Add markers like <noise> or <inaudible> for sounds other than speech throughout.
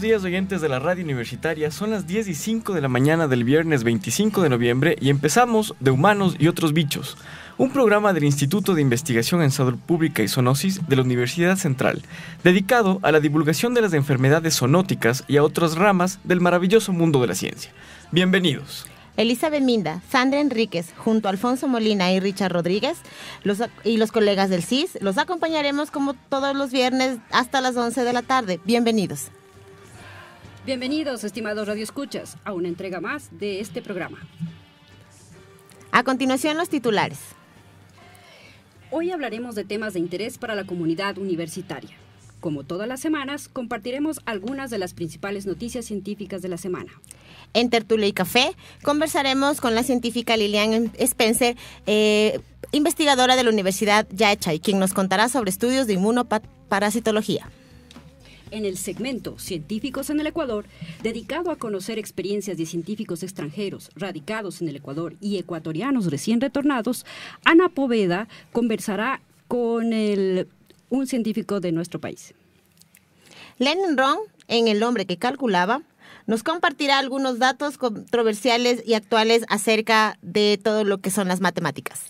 días oyentes de la radio universitaria. Son las 10 y 5 de la mañana del viernes 25 de noviembre y empezamos de Humanos y otros bichos, un programa del Instituto de Investigación en Salud Pública y Zoonosis de la Universidad Central, dedicado a la divulgación de las enfermedades sonóticas y a otras ramas del maravilloso mundo de la ciencia. Bienvenidos. Elizabeth Minda, Sandra Enríquez, junto a Alfonso Molina y Richard Rodríguez y los colegas del CIS, los acompañaremos como todos los viernes hasta las 11 de la tarde. Bienvenidos. Bienvenidos, estimados radioescuchas, a una entrega más de este programa. A continuación, los titulares. Hoy hablaremos de temas de interés para la comunidad universitaria. Como todas las semanas, compartiremos algunas de las principales noticias científicas de la semana. En Tertulia y Café conversaremos con la científica Lilian Spencer, eh, investigadora de la Universidad Yaecha y quien nos contará sobre estudios de inmunoparasitología en el segmento Científicos en el Ecuador, dedicado a conocer experiencias de científicos extranjeros radicados en el Ecuador y ecuatorianos recién retornados, Ana Poveda conversará con un científico de nuestro país. Lenin Ron, en El hombre que calculaba, nos compartirá algunos datos controversiales y actuales acerca de todo lo que son las matemáticas.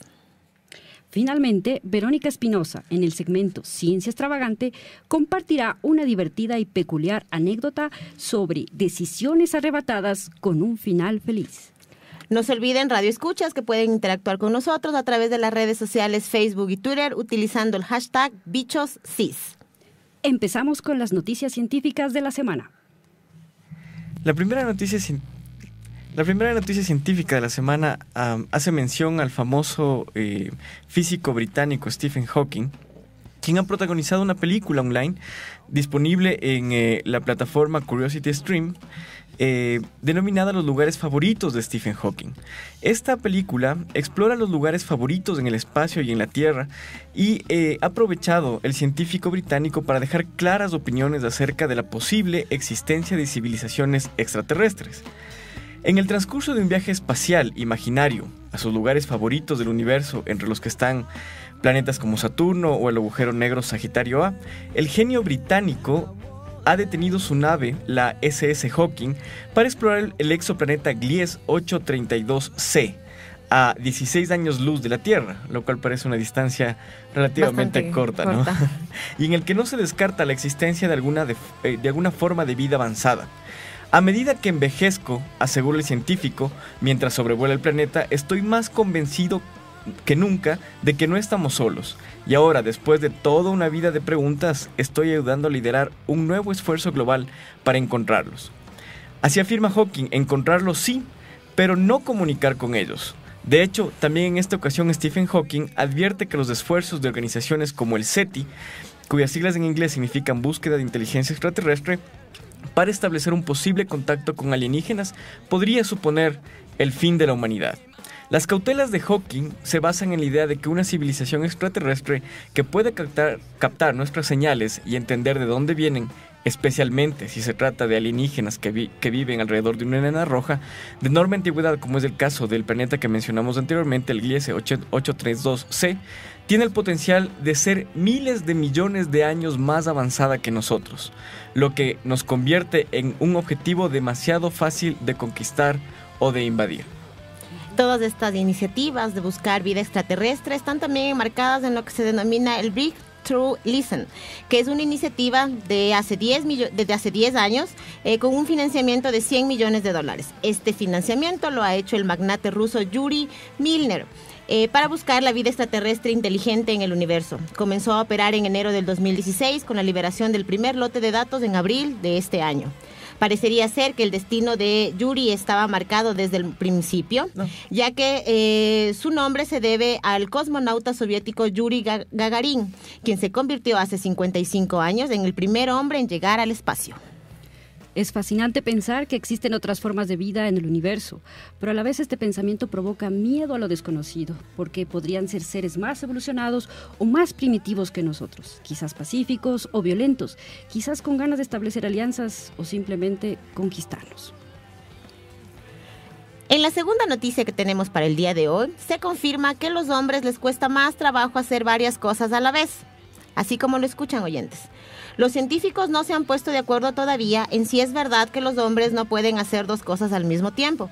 Finalmente, Verónica Espinosa, en el segmento Ciencia Extravagante, compartirá una divertida y peculiar anécdota sobre decisiones arrebatadas con un final feliz. No se olviden, Radio Escuchas, que pueden interactuar con nosotros a través de las redes sociales Facebook y Twitter utilizando el hashtag BichosCIS. Empezamos con las noticias científicas de la semana. La primera noticia científica la primera noticia científica de la semana hace mención al famoso eh, físico británico Stephen Hawking, quien ha protagonizado una película online disponible en eh, la plataforma Curiosity Stream. Eh, denominada Los lugares favoritos de Stephen Hawking. Esta película explora los lugares favoritos en el espacio y en la Tierra y ha aprovechado el científico británico para dejar claras opiniones acerca de la posible existencia de civilizaciones extraterrestres. En el transcurso de un viaje espacial imaginario a sus lugares favoritos del universo, entre los que están planetas como Saturno o el agujero negro Sagitario A, el genio británico ha detenido su nave, la SS Hawking, para explorar el exoplaneta Gliese 832c, a 16 años luz de la Tierra, lo cual parece una distancia relativamente corta, ¿no? <laughs> y en el que no se descarta la existencia de alguna, de eh, alguna forma de vida avanzada. A medida que envejezco, asegura el científico, mientras sobrevuela el planeta, estoy más convencido que nunca de que no estamos solos. Y ahora, después de toda una vida de preguntas, estoy ayudando a liderar un nuevo esfuerzo global para encontrarlos. Así afirma Hawking, encontrarlos sí, pero no comunicar con ellos. De hecho, también en esta ocasión Stephen Hawking advierte que los esfuerzos de organizaciones como el SETI, cuyas siglas en inglés significan Búsqueda de Inteligencia Extraterrestre, para establecer un posible contacto con alienígenas podría suponer el fin de la humanidad. Las cautelas de Hawking se basan en la idea de que una civilización extraterrestre que puede captar, nuestras señales y entender de dónde vienen, especialmente si se trata de alienígenas que, viven alrededor de una enana roja de enorme antigüedad, como es el caso del planeta que mencionamos anteriormente, el Gliese 832c, tiene el potencial de ser miles de millones de años más avanzada que nosotros lo que nos convierte en un objetivo demasiado fácil de conquistar o de invadir. Todas estas iniciativas de buscar vida extraterrestre están también enmarcadas en lo que se denomina el big True Listen, que es una iniciativa de hace 10 desde hace 10 años eh, con un financiamiento de 100 millones de dólares. Este financiamiento lo ha hecho el magnate ruso Yuri Milner. Eh, para buscar la vida extraterrestre inteligente en el universo. Comenzó a operar en enero del 2016 con la liberación del primer lote de datos en abril de este año. Parecería ser que el destino de Yuri estaba marcado desde el principio, ya que eh, su nombre se debe al cosmonauta soviético Yuri Gagarin, quien se convirtió hace 55 años en el primer hombre en llegar al espacio. Es fascinante pensar que existen otras formas de vida en el universo, pero a la vez este pensamiento provoca miedo a lo desconocido, porque podrían ser seres más evolucionados o más primitivos que nosotros, quizás pacíficos o violentos, quizás con ganas de establecer alianzas o simplemente conquistarlos. En la segunda noticia que tenemos para el día de hoy, se confirma que a los hombres les cuesta más trabajo hacer varias cosas a la vez, así como lo escuchan oyentes. Los científicos no se han puesto de acuerdo todavía en si es verdad que los hombres no pueden hacer dos cosas al mismo tiempo,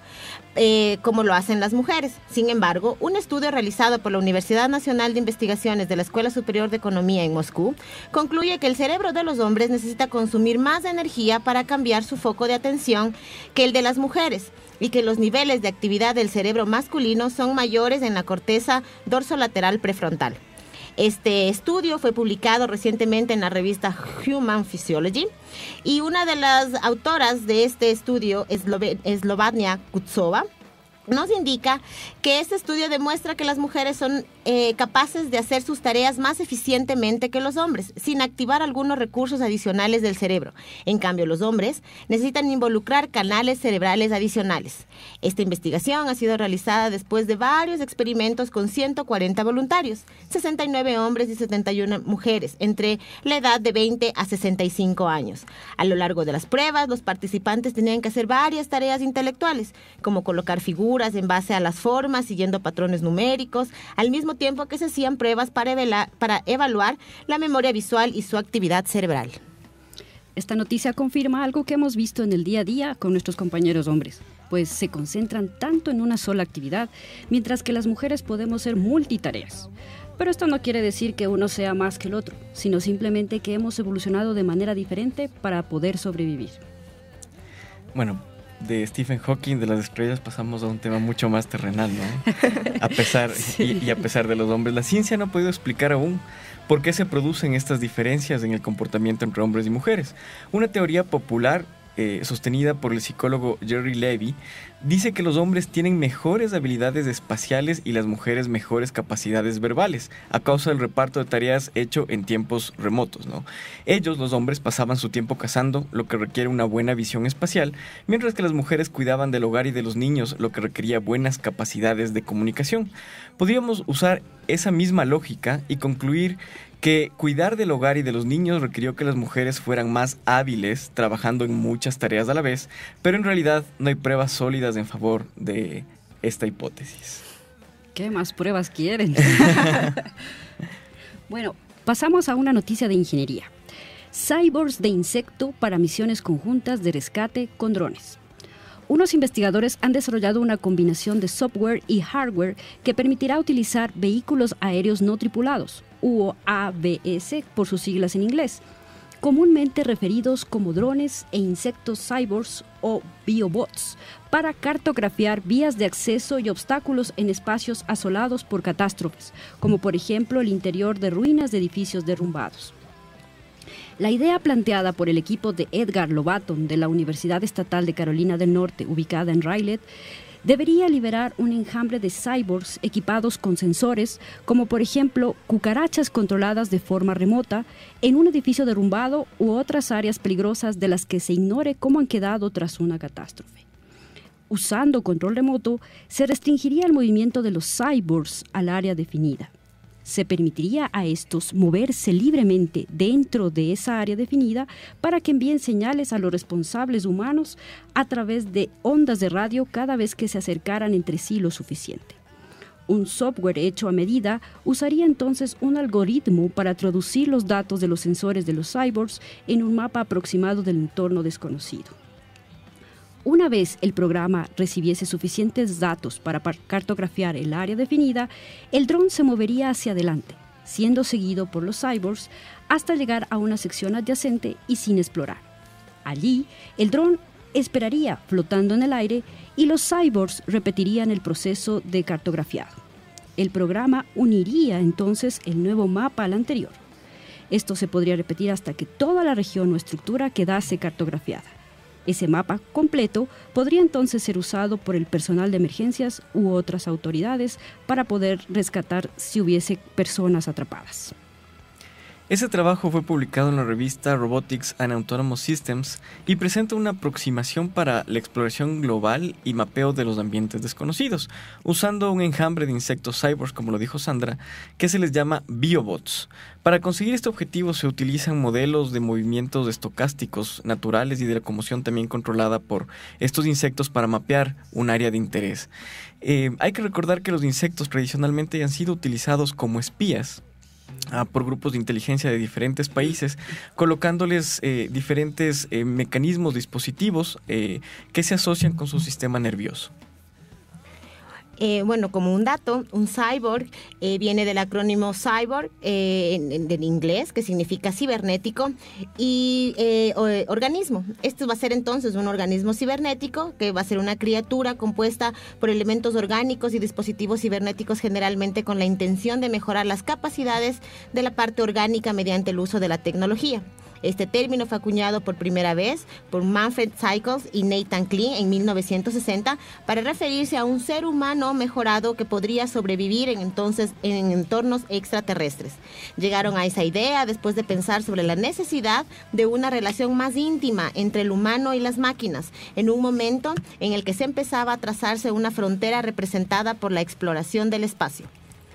eh, como lo hacen las mujeres. Sin embargo, un estudio realizado por la Universidad Nacional de Investigaciones de la Escuela Superior de Economía en Moscú concluye que el cerebro de los hombres necesita consumir más energía para cambiar su foco de atención que el de las mujeres y que los niveles de actividad del cerebro masculino son mayores en la corteza dorsolateral prefrontal. Este estudio fue publicado recientemente en la revista Human Physiology y una de las autoras de este estudio, Eslovatnia Kutsova, nos indica que este estudio demuestra que las mujeres son eh, capaces de hacer sus tareas más eficientemente que los hombres, sin activar algunos recursos adicionales del cerebro. En cambio, los hombres necesitan involucrar canales cerebrales adicionales. Esta investigación ha sido realizada después de varios experimentos con 140 voluntarios, 69 hombres y 71 mujeres, entre la edad de 20 a 65 años. A lo largo de las pruebas, los participantes tenían que hacer varias tareas intelectuales, como colocar figuras en base a las formas, siguiendo patrones numéricos, al mismo tiempo que se hacían pruebas para, evaluar, la memoria visual y su actividad cerebral. Esta noticia confirma algo que hemos visto en el día a día con nuestros compañeros hombres pues se concentran tanto en una sola actividad, mientras que las mujeres podemos ser multitareas. Pero esto no quiere decir que uno sea más que el otro, sino simplemente que hemos evolucionado de manera diferente para poder sobrevivir. Bueno, de Stephen Hawking, de las estrellas, pasamos a un tema mucho más terrenal, ¿no? A pesar, <laughs> y a pesar de los hombres, la ciencia no ha podido explicar aún por qué se producen estas diferencias en el comportamiento entre hombres y mujeres. Una teoría popular eh, sostenida por el psicólogo Jerry Levy, dice que los hombres tienen mejores habilidades espaciales y las mujeres mejores capacidades verbales, a causa del reparto de tareas hecho en tiempos remotos. ¿no? Ellos, los hombres, pasaban su tiempo cazando, lo que requiere una buena visión espacial, mientras que las mujeres cuidaban del hogar y de los niños, lo que requería buenas capacidades de comunicación. Podríamos usar esa misma lógica y concluir que cuidar del hogar y de los niños requirió que las mujeres fueran más hábiles trabajando en muchas tareas a la vez, pero en realidad no hay pruebas sólidas en favor de esta hipótesis. ¿Qué más pruebas quieren? <laughs> bueno, pasamos a una noticia de ingeniería. Cyborgs de insecto para misiones conjuntas de rescate con drones. Unos investigadores han desarrollado una combinación de software y hardware que permitirá utilizar vehículos aéreos no tripulados UAVS e por sus siglas en inglés, comúnmente referidos como drones e insectos cyborgs o biobots, para cartografiar vías de acceso y obstáculos en espacios asolados por catástrofes, como por ejemplo el interior de ruinas de edificios derrumbados. La idea planteada por el equipo de Edgar Lobaton de la Universidad Estatal de Carolina del Norte, ubicada en Raleigh debería liberar un enjambre de cyborgs equipados con sensores, como por ejemplo cucarachas controladas de forma remota, en un edificio derrumbado u otras áreas peligrosas de las que se ignore cómo han quedado tras una catástrofe. Usando control remoto, se restringiría el movimiento de los cyborgs al área definida se permitiría a estos moverse libremente dentro de esa área definida para que envíen señales a los responsables humanos a través de ondas de radio cada vez que se acercaran entre sí lo suficiente. Un software hecho a medida usaría entonces un algoritmo para traducir los datos de los sensores de los cyborgs en un mapa aproximado del entorno desconocido. Una vez el programa recibiese suficientes datos para cartografiar el área definida, el dron se movería hacia adelante, siendo seguido por los cyborgs hasta llegar a una sección adyacente y sin explorar. Allí, el dron esperaría flotando en el aire y los cyborgs repetirían el proceso de cartografiado. El programa uniría entonces el nuevo mapa al anterior. Esto se podría repetir hasta que toda la región o estructura quedase cartografiada. Ese mapa completo podría entonces ser usado por el personal de emergencias u otras autoridades para poder rescatar si hubiese personas atrapadas. Ese trabajo fue publicado en la revista Robotics and Autonomous Systems y presenta una aproximación para la exploración global y mapeo de los ambientes desconocidos, usando un enjambre de insectos cyborgs, como lo dijo Sandra, que se les llama biobots. Para conseguir este objetivo se utilizan modelos de movimientos estocásticos naturales y de locomoción también controlada por estos insectos para mapear un área de interés. Eh, hay que recordar que los insectos tradicionalmente han sido utilizados como espías Ah, por grupos de inteligencia de diferentes países, colocándoles eh, diferentes eh, mecanismos, dispositivos eh, que se asocian con su sistema nervioso. Eh, bueno, como un dato, un cyborg eh, viene del acrónimo cyborg eh, en, en, inglés, que significa cibernético, y organismo. Esto va a ser entonces un organismo cibernético, que va a ser una criatura compuesta por elementos orgánicos y dispositivos cibernéticos generalmente con la intención de mejorar las capacidades de la parte orgánica mediante el uso de la tecnología. Este término fue acuñado por primera vez por Manfred Cycles y Nathan Klee en 1960 para referirse a un ser humano mejorado que podría sobrevivir entonces, en entornos extraterrestres. Llegaron a esa idea después de pensar sobre la necesidad de una relación más íntima entre el humano y las máquinas, en un momento en el que se empezaba a trazarse una frontera representada por la exploración del espacio.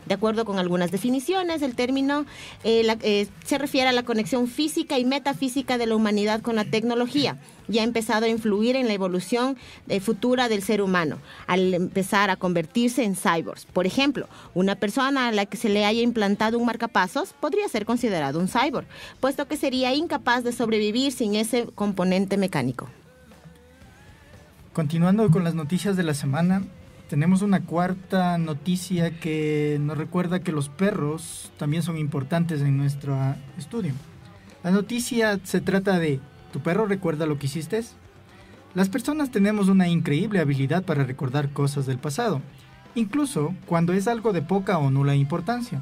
De acuerdo con algunas definiciones, el término eh, eh, se refiere a la conexión física y metafísica de la humanidad con la tecnología y ha empezado a influir en la evolución eh, futura del ser humano al empezar a convertirse en cyborgs. Por ejemplo, una persona a la que se le haya implantado un marcapasos podría ser considerado un cyborg, puesto que sería incapaz de sobrevivir sin ese componente mecánico. Continuando con las noticias de la semana, tenemos una cuarta noticia que nos recuerda que los perros también son importantes en nuestro ah, estudio. La noticia se trata de, ¿tu perro recuerda lo que hiciste? Las personas tenemos una increíble habilidad para recordar cosas del pasado, incluso cuando es algo de poca o nula importancia.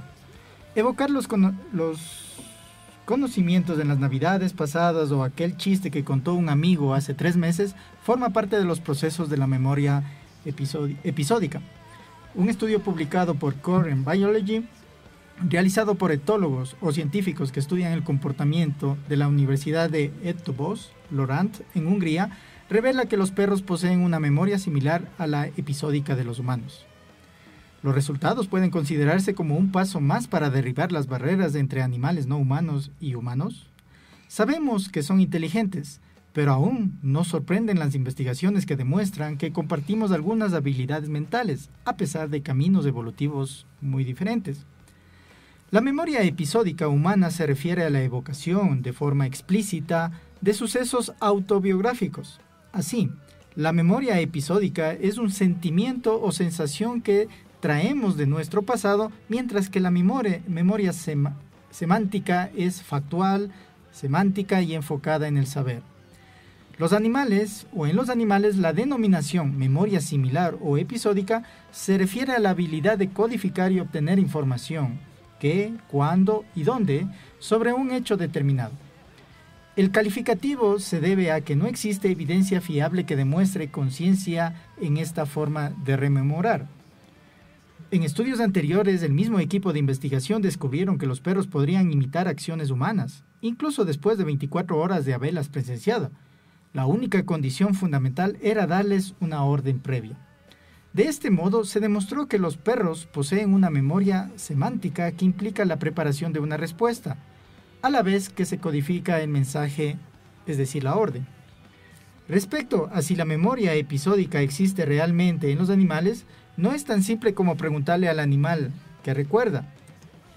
Evocar los, los conocimientos en las navidades pasadas o aquel chiste que contó un amigo hace tres meses forma parte de los procesos de la memoria episódica. Un estudio publicado por Current Biology, realizado por etólogos o científicos que estudian el comportamiento de la Universidad de Etobos, Lorant, en Hungría, revela que los perros poseen una memoria similar a la episódica de los humanos. Los resultados pueden considerarse como un paso más para derribar las barreras entre animales no humanos y humanos. Sabemos que son inteligentes, pero aún no sorprenden las investigaciones que demuestran que compartimos algunas habilidades mentales, a pesar de caminos evolutivos muy diferentes. La memoria episódica humana se refiere a la evocación de forma explícita de sucesos autobiográficos. Así, la memoria episódica es un sentimiento o sensación que traemos de nuestro pasado, mientras que la memoria, semántica es factual, semántica y enfocada en el saber. Los animales o en los animales la denominación memoria similar o episódica se refiere a la habilidad de codificar y obtener información, qué, cuándo y dónde, sobre un hecho determinado. El calificativo se debe a que no existe evidencia fiable que demuestre conciencia en esta forma de rememorar. En estudios anteriores, el mismo equipo de investigación descubrieron que los perros podrían imitar acciones humanas, incluso después de 24 horas de haberlas presenciado la única condición fundamental era darles una orden previa. De este modo se demostró que los perros poseen una memoria semántica que implica la preparación de una respuesta, a la vez que se codifica el mensaje, es decir, la orden. Respecto a si la memoria episódica existe realmente en los animales, no es tan simple como preguntarle al animal que recuerda.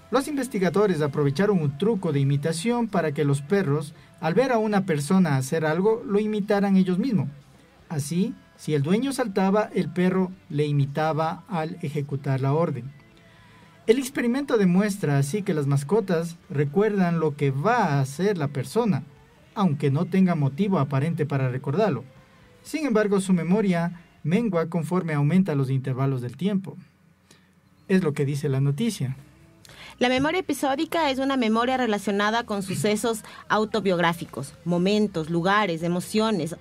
Los investigadores aprovecharon un truco de imitación para que los perros al ver a una persona hacer algo, lo imitaran ellos mismos. Así, si el dueño saltaba, el perro le imitaba al ejecutar la orden. El experimento demuestra así que las mascotas recuerdan lo que va a hacer la persona, aunque no tenga motivo aparente para recordarlo. Sin embargo, su memoria mengua conforme aumenta los intervalos del tiempo. Es lo que dice la noticia. La memoria episódica es una memoria relacionada con sucesos autobiográficos, momentos, lugares, emociones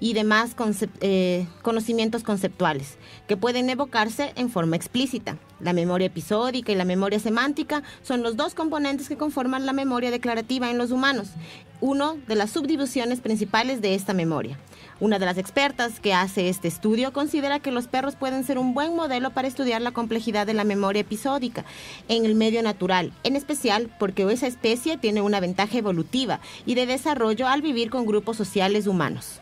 y demás eh, conocimientos conceptuales que pueden evocarse en forma explícita. La memoria episódica y la memoria semántica son los dos componentes que conforman la memoria declarativa en los humanos, una de las subdivisiones principales de esta memoria. Una de las expertas que hace este estudio considera que los perros pueden ser un buen modelo para estudiar la complejidad de la memoria episódica en el medio natural, en especial porque esa especie tiene una ventaja evolutiva y de desarrollo al vivir con grupos sociales humanos.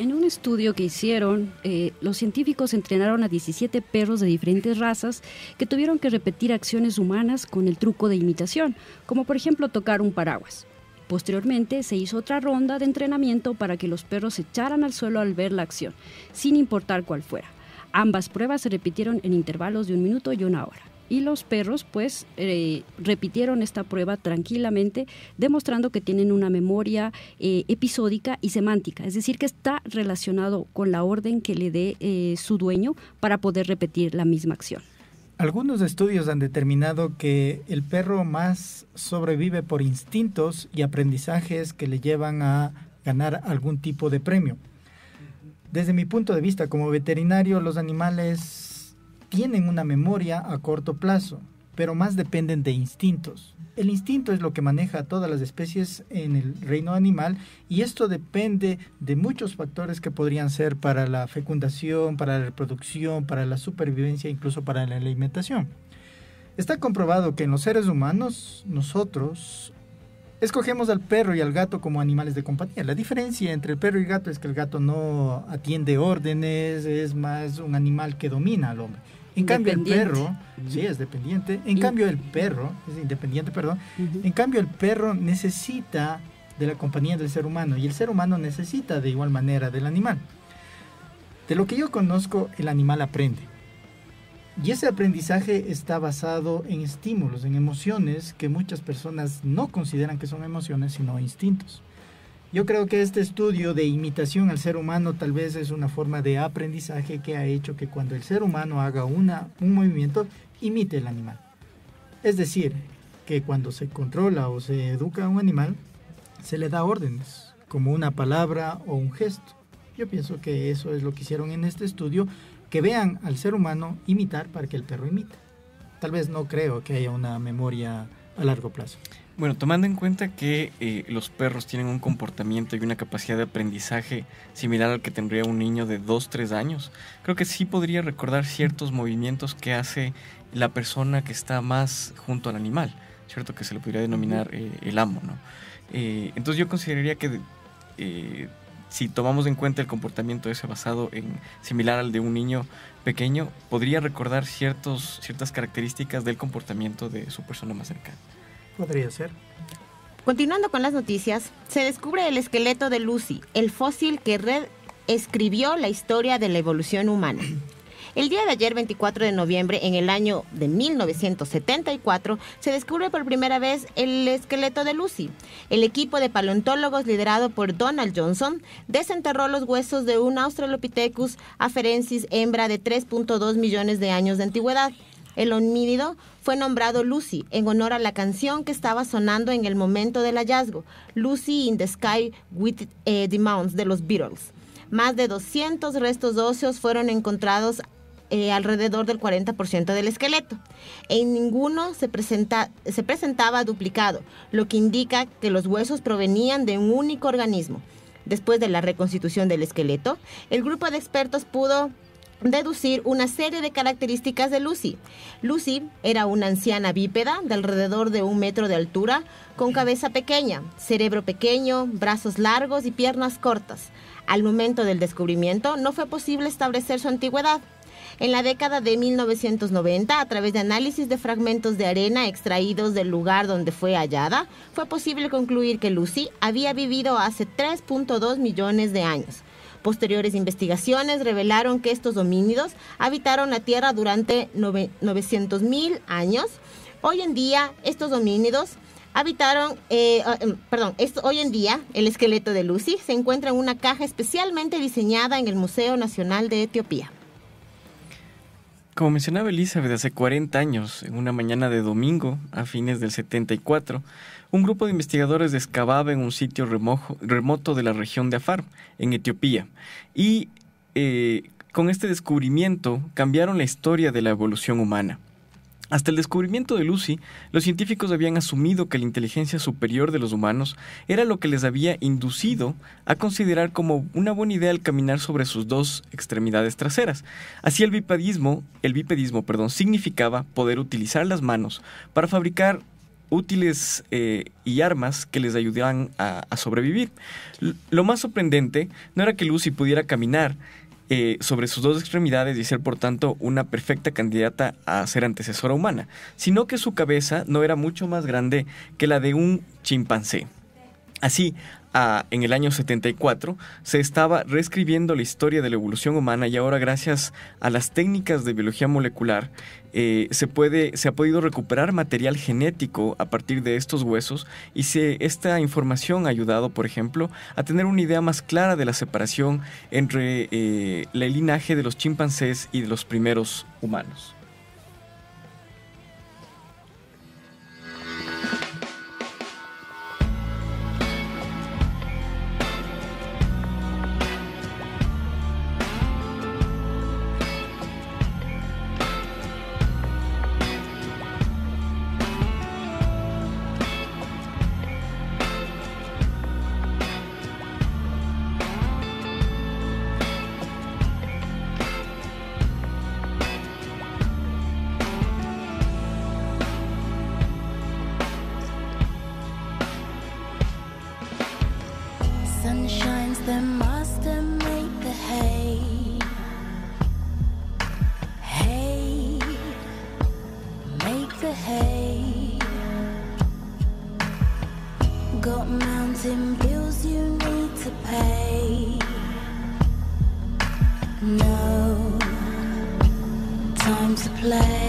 En un estudio que hicieron, eh, los científicos entrenaron a 17 perros de diferentes razas que tuvieron que repetir acciones humanas con el truco de imitación, como por ejemplo tocar un paraguas. Posteriormente se hizo otra ronda de entrenamiento para que los perros se echaran al suelo al ver la acción, sin importar cuál fuera. Ambas pruebas se repitieron en intervalos de un minuto y una hora y los perros pues eh, repitieron esta prueba tranquilamente, demostrando que tienen una memoria eh, episódica y semántica, es decir, que está relacionado con la orden que le dé eh, su dueño para poder repetir la misma acción. Algunos estudios han determinado que el perro más sobrevive por instintos y aprendizajes que le llevan a ganar algún tipo de premio. Desde mi punto de vista como veterinario, los animales tienen una memoria a corto plazo, pero más dependen de instintos. El instinto es lo que maneja a todas las especies en el reino animal y esto depende de muchos factores que podrían ser para la fecundación, para la reproducción, para la supervivencia, incluso para la alimentación. Está comprobado que en los seres humanos, nosotros escogemos al perro y al gato como animales de compañía. La diferencia entre el perro y el gato es que el gato no atiende órdenes, es más un animal que domina al hombre. En cambio el perro, sí, es dependiente. En cambio el perro, es independiente, perdón. En cambio el perro necesita de la compañía del ser humano y el ser humano necesita de igual manera del animal. De lo que yo conozco, el animal aprende. Y ese aprendizaje está basado en estímulos, en emociones que muchas personas no consideran que son emociones, sino instintos. Yo creo que este estudio de imitación al ser humano tal vez es una forma de aprendizaje que ha hecho que cuando el ser humano haga una, un movimiento, imite el animal. Es decir, que cuando se controla o se educa a un animal, se le da órdenes, como una palabra o un gesto. Yo pienso que eso es lo que hicieron en este estudio, que vean al ser humano imitar para que el perro imite. Tal vez no creo que haya una memoria a largo plazo. Bueno, tomando en cuenta que eh, los perros tienen un comportamiento y una capacidad de aprendizaje similar al que tendría un niño de 2-3 años, creo que sí podría recordar ciertos movimientos que hace la persona que está más junto al animal, ¿cierto? Que se le podría denominar eh, el amo, ¿no? Eh, entonces yo consideraría que si tomamos en cuenta el comportamiento ese basado en similar al de un niño pequeño, podría recordar ciertos, ciertas características del comportamiento de su persona más cercana. Podría ser. Continuando con las noticias, se descubre el esqueleto de Lucy, el fósil que Red escribió la historia de la evolución humana. El día de ayer, 24 de noviembre, en el año de 1974, se descubre por primera vez el esqueleto de Lucy. El equipo de paleontólogos liderado por Donald Johnson desenterró los huesos de un Australopithecus aferensis hembra de 3.2 millones de años de antigüedad. El homínido fue nombrado Lucy en honor a la canción que estaba sonando en el momento del hallazgo, Lucy in the Sky with eh, the Mounds de los Beatles. Más de 200 restos óseos fueron encontrados eh, alrededor del 40% del esqueleto. En ninguno se, se presentaba duplicado, lo que indica que los huesos provenían de un único organismo. Después de la reconstitución del esqueleto, el grupo de expertos pudo deducir una serie de características de Lucy. Lucy era una anciana bípeda de alrededor de un metro de altura, con cabeza pequeña, cerebro pequeño, brazos largos y piernas cortas. Al momento del descubrimiento no fue posible establecer su antigüedad. En la década de 1990, a través de análisis de fragmentos de arena extraídos del lugar donde fue hallada, fue posible concluir que Lucy había vivido hace 3.2 millones de años. Posteriores investigaciones revelaron que estos homínidos habitaron la Tierra durante 900.000 años. Hoy en día, estos homínidos habitaron, eh, ah, em, perdón, esto, hoy en día el esqueleto de Lucy se encuentra en una caja especialmente diseñada en el Museo Nacional de Etiopía. Como mencionaba Elizabeth, hace 40 años, en una mañana de domingo, a fines del 74, un grupo de investigadores excavaba en un sitio remoto de la región de Afar, en Etiopía, y eh, con este descubrimiento cambiaron la historia de la evolución humana. Hasta el descubrimiento de Lucy, los científicos habían asumido que la inteligencia superior de los humanos era lo que les había inducido a considerar como una buena idea el caminar sobre sus dos extremidades traseras. Así el bipedismo, el bipedismo, perdón, significaba poder utilizar las manos para fabricar útiles eh, y armas que les ayudaban a, sobrevivir. lo más sorprendente no era que Lucy pudiera caminar eh, sobre sus dos extremidades y ser por tanto una perfecta candidata a ser antecesora humana, sino que su cabeza no era mucho más grande que la de un chimpancé. Así, en el año 74, se estaba reescribiendo la historia de la evolución humana y ahora gracias a las técnicas de biología molecular eh, se, puede, se ha podido recuperar material genético a partir de estos huesos y esta información ha ayudado, por ejemplo, a tener una idea más clara de la separación entre eh, el linaje de los chimpancés y de los primeros humanos. No time to play.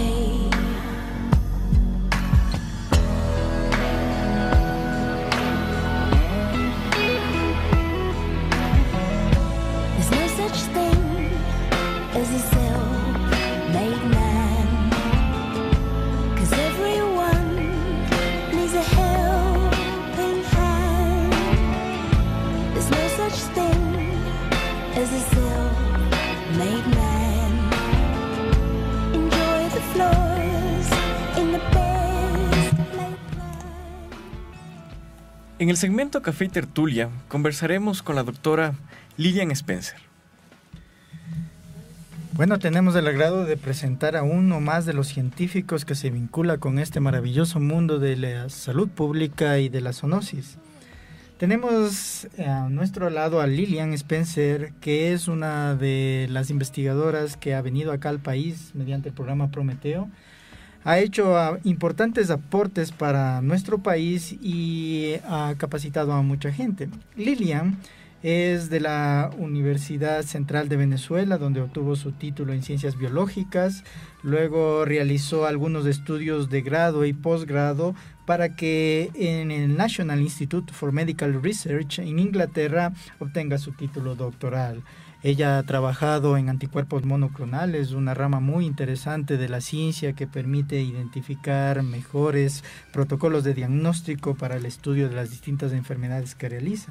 En el segmento Café y Tertulia conversaremos con la doctora Lilian Spencer. Bueno, tenemos el agrado de presentar a uno más de los científicos que se vincula con este maravilloso mundo de la salud pública y de la zoonosis. Tenemos eh, a nuestro lado a Lilian Spencer, que es una de las investigadoras que ha venido acá al país mediante el programa Prometeo ha hecho ah, importantes aportes para nuestro país y ha capacitado a mucha gente. Lilian es de la Universidad Central de Venezuela, donde obtuvo su título en Ciencias Biológicas. Luego realizó algunos estudios de grado y posgrado para que en el National Institute for Medical Research en Inglaterra obtenga su título doctoral. Ella ha trabajado en anticuerpos monoclonales, una rama muy interesante de la ciencia que permite identificar mejores protocolos de diagnóstico para el estudio de las distintas enfermedades que realiza.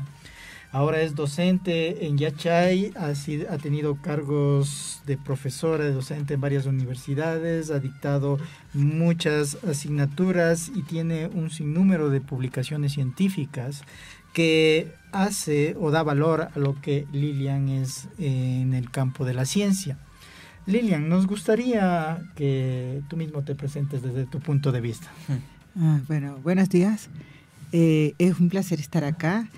Ahora es docente en Yachay, ha, tenido cargos de profesora, de docente en varias universidades, ha dictado muchas asignaturas y tiene un sinnúmero de publicaciones científicas que hace o da valor a lo que Lilian es eh, en el campo de la ciencia. Lilian, nos gustaría que tú mismo te presentes desde tu punto de vista. Ah, bueno, buenos días. Eh, es un placer estar acá.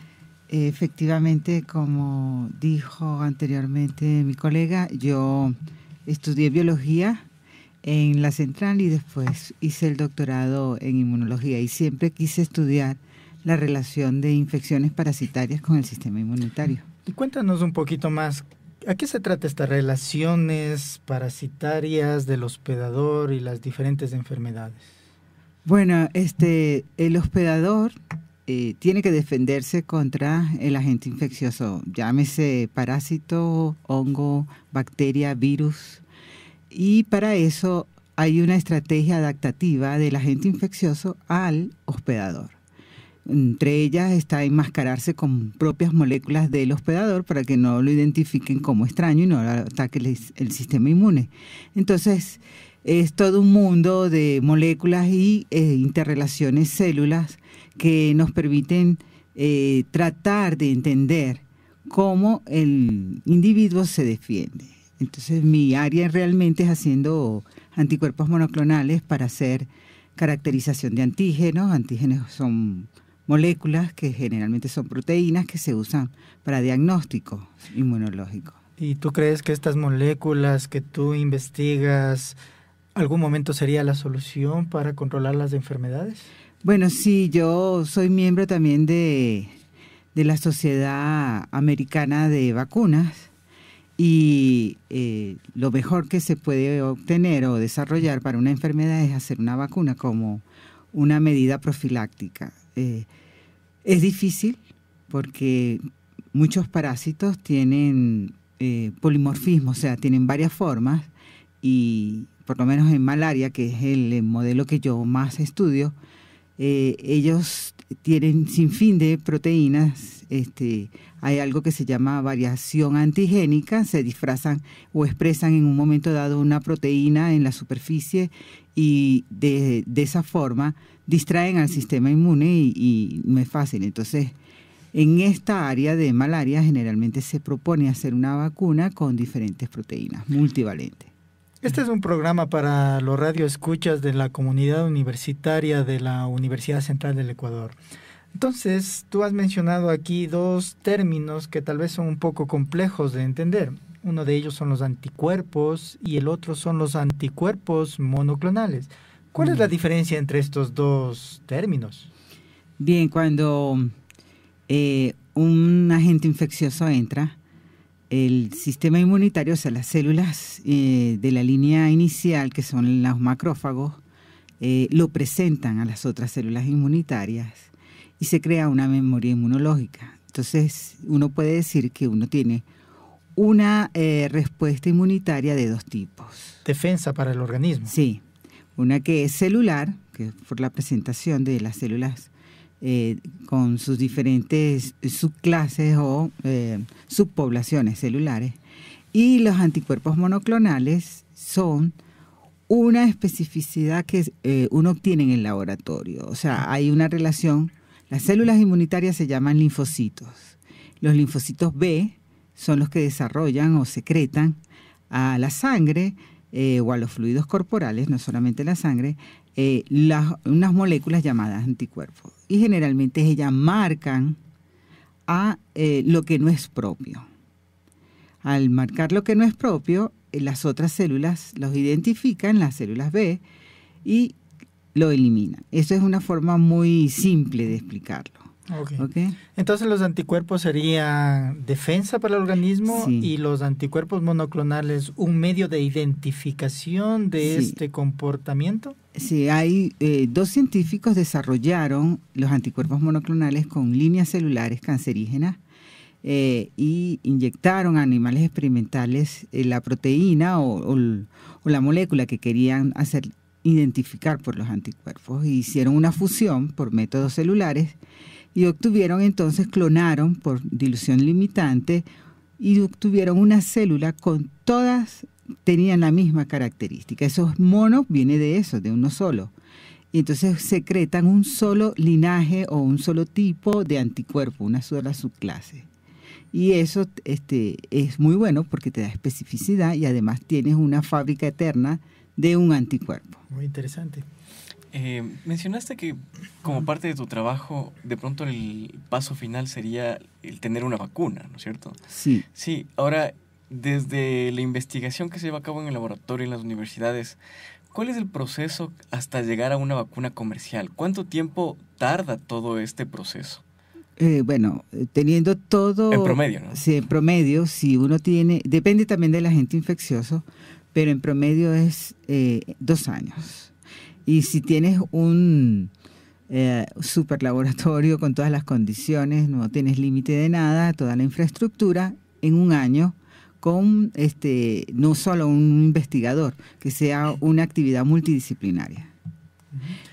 Efectivamente, como dijo anteriormente mi colega, yo estudié biología en la central y después hice el doctorado en inmunología y siempre quise estudiar la relación de infecciones parasitarias con el sistema inmunitario. Y cuéntanos un poquito más, ¿a qué se trata estas relaciones parasitarias del hospedador y las diferentes enfermedades? Bueno, este, el hospedador eh, tiene que defenderse contra el agente infeccioso, llámese parásito, hongo, bacteria, virus. Y para eso hay una estrategia adaptativa del agente infeccioso al hospedador. Entre ellas está enmascararse con propias moléculas del hospedador para que no lo identifiquen como extraño y no ataque el sistema inmune. Entonces, es todo un mundo de moléculas y eh, interrelaciones células que nos permiten eh, tratar de entender cómo el individuo se defiende. Entonces mi área realmente es haciendo anticuerpos monoclonales para hacer caracterización de antígenos. Antígenos son moléculas que generalmente son proteínas que se usan para diagnóstico inmunológico. ¿Y tú crees que estas moléculas que tú investigas ¿Algún momento sería la solución para controlar las enfermedades? Bueno, sí, yo soy miembro también de, la Sociedad Americana de Vacunas y eh, lo mejor que se puede obtener o desarrollar para una enfermedad es hacer una vacuna como una medida profiláctica. Eh, es difícil porque muchos parásitos tienen eh, polimorfismo, o sea, tienen varias formas y por lo menos en malaria, que es el eh, modelo que yo más estudio, eh, ellos tienen sin fin de proteínas, este, hay algo que se llama variación antigénica, se disfrazan o expresan en un momento dado una proteína en la superficie y de, esa forma distraen al sistema inmune y, y no es fácil. Entonces, en esta área de malaria generalmente se propone hacer una vacuna con diferentes proteínas multivalentes. Este es un programa para los radioescuchas de la comunidad universitaria de la Universidad Central del Ecuador. Entonces, tú has mencionado aquí dos términos que tal vez son un poco complejos de entender. Uno de ellos son los anticuerpos y el otro son los anticuerpos monoclonales. ¿Cuál es la mm. diferencia entre estos dos términos? Bien, cuando eh, un agente infeccioso entra, el sistema inmunitario, o sea, las células eh, de la línea inicial, que son los macrófagos, eh, lo presentan a las otras células inmunitarias y se crea una memoria inmunológica. Entonces, uno puede decir que uno tiene una eh, respuesta inmunitaria de dos tipos. Defensa para el organismo. Sí, una que es celular, que es por la presentación de las células eh, con sus diferentes subclases o eh, subpoblaciones celulares. Y los anticuerpos monoclonales son una especificidad que eh, uno obtiene en el laboratorio. O sea, hay una relación. Las células inmunitarias se llaman linfocitos. Los linfocitos B son los que desarrollan o secretan a la sangre o a los fluidos corporales, no solamente la sangre, eh, las, unas moléculas llamadas anticuerpos. Y generalmente ellas marcan a eh, lo que no es propio. Al marcar lo que no es propio, eh, las otras células los identifican, las células B, y lo eliminan. Eso es una forma muy simple de explicarlo. Okay. Entonces los anticuerpos serían defensa para el organismo y los anticuerpos monoclonales un medio de identificación de este comportamiento. Sí, hay eh, dos científicos desarrollaron los anticuerpos monoclonales con líneas celulares cancerígenas eh, y inyectaron a animales experimentales eh, la proteína o, la molécula que querían hacer identificar por los anticuerpos. Hicieron una fusión por métodos celulares y obtuvieron entonces, clonaron por dilución limitante y obtuvieron una célula con todas, tenían la misma característica. Esos monos viene de eso, de uno solo. Y entonces secretan un solo linaje o un solo tipo de anticuerpo, una sola subclase. Y eso este, es muy bueno porque te da especificidad y además tienes una fábrica eterna de un anticuerpo. Muy interesante. Eh, mencionaste que como parte de tu trabajo, de pronto el paso final sería el tener una vacuna, ¿no es cierto? Sí. Sí, ahora, desde la investigación que se lleva a cabo en el laboratorio, y en las universidades, ¿cuál es el proceso hasta llegar a una vacuna comercial? ¿Cuánto tiempo tarda todo este proceso? Eh, bueno, teniendo todo... En promedio, ¿no? Sí, en promedio, si uno tiene... Depende también del agente infeccioso, pero en promedio es eh, dos años y si tienes un eh, super laboratorio con todas las condiciones, no tienes límite de nada, toda la infraestructura, en un año con este no solo un investigador, que sea una actividad multidisciplinaria.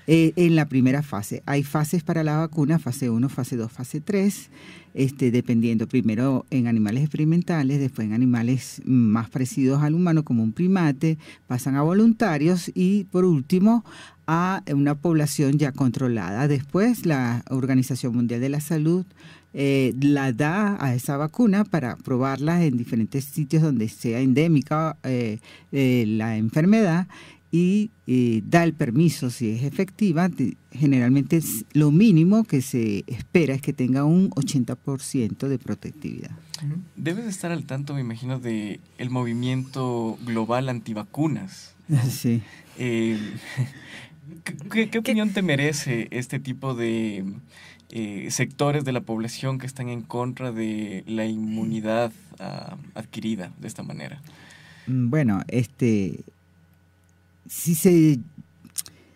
Eh, en la primera fase. Hay fases para la vacuna, fase 1, fase 2, fase 3, este, dependiendo primero en animales experimentales, después en animales más parecidos al humano como un primate, pasan a voluntarios y por último a una población ya controlada. Después la Organización Mundial de la Salud eh, la da a esa vacuna para probarla en diferentes sitios donde sea endémica eh, la enfermedad y eh, da el permiso si es efectiva. generalmente es lo mínimo que se espera es que tenga un 80% de protectividad. Debes estar al tanto, me imagino, de el movimiento global antivacunas. <laughs> Sí. Eh, ¿qué, opinión te merece este tipo de eh, sectores de la población que están en contra de la inmunidad ah, adquirida de esta manera? Mm, bueno, este si se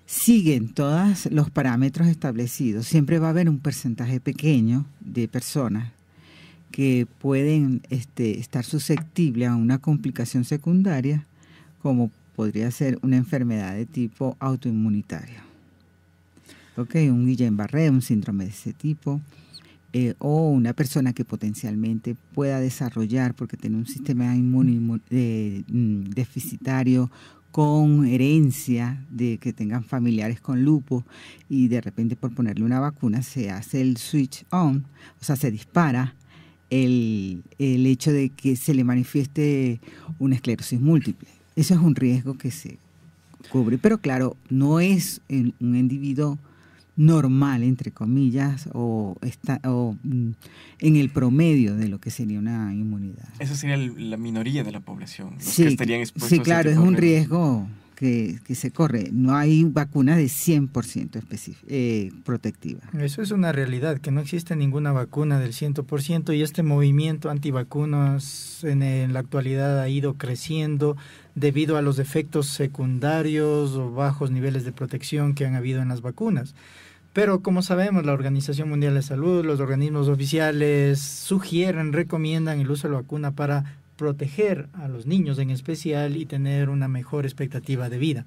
siguen todos los parámetros establecidos, siempre va a haber un porcentaje pequeño de personas que pueden este, estar susceptibles a una complicación secundaria, como podría ser una enfermedad de tipo autoinmunitario. ¿Ok? Un Guillain-Barré, un síndrome de ese tipo, eh, o una persona que potencialmente pueda desarrollar, porque tiene un sistema inmune, eh, mm, deficitario, con herencia, de que tengan familiares con lupo y de repente por ponerle una vacuna se hace el switch on, o sea, se dispara el, el hecho de que se le manifieste una esclerosis múltiple. Eso es un riesgo que se cubre, pero claro, no es un individuo normal, entre comillas, o, está, o mm, en el promedio de lo que sería una inmunidad. ¿Eso sería la minoría de la población, sí, que Sí, claro, es un riesgo que, se corre. No hay vacuna de 100% eh, protectiva. Eso es una realidad, que no existe ninguna vacuna del 100% y este movimiento antivacunas en, en la actualidad ha ido creciendo debido a los efectos secundarios o bajos niveles de protección que han habido en las vacunas. Pero como sabemos, la Organización Mundial de Salud, los organismos oficiales sugieren, recomiendan el uso de la vacuna para proteger a los niños en especial y tener una mejor expectativa de vida.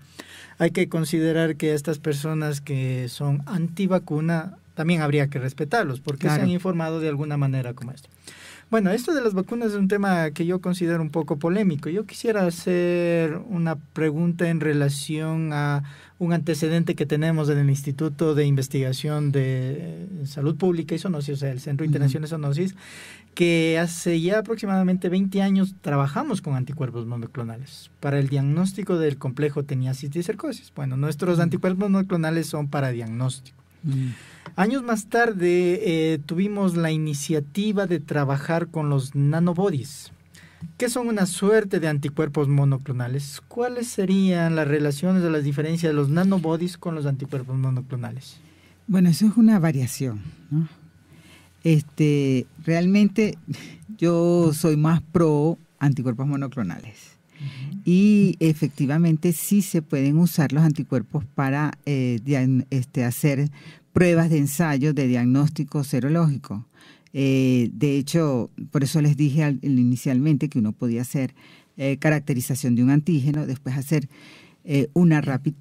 Hay que considerar que estas personas que son antivacuna también habría que respetarlos porque se han informado de alguna manera como esto. Bueno, esto de las vacunas es un tema que yo considero un poco polémico. Yo quisiera hacer una pregunta en relación a un antecedente que tenemos en el Instituto de Investigación de Salud Pública y Sonosis, o sea, el Centro Internacional de Sonosis, que hace ya aproximadamente 20 años trabajamos con anticuerpos monoclonales para el diagnóstico del complejo teniasis y cercosis. Bueno, nuestros anticuerpos monoclonales son para diagnóstico. Mm. Años más tarde eh, tuvimos la iniciativa de trabajar con los nanobodies, que son una suerte de anticuerpos monoclonales. ¿Cuáles serían las relaciones o las diferencias de los nanobodies con los anticuerpos monoclonales? Bueno, eso es una variación, Este, realmente yo soy más pro anticuerpos monoclonales y efectivamente sí se pueden usar los anticuerpos para eh, este, hacer pruebas de ensayo de diagnóstico serológico. Eh, de hecho, por eso les dije inicialmente que uno podía hacer eh, caracterización de un antígeno, después hacer una rapid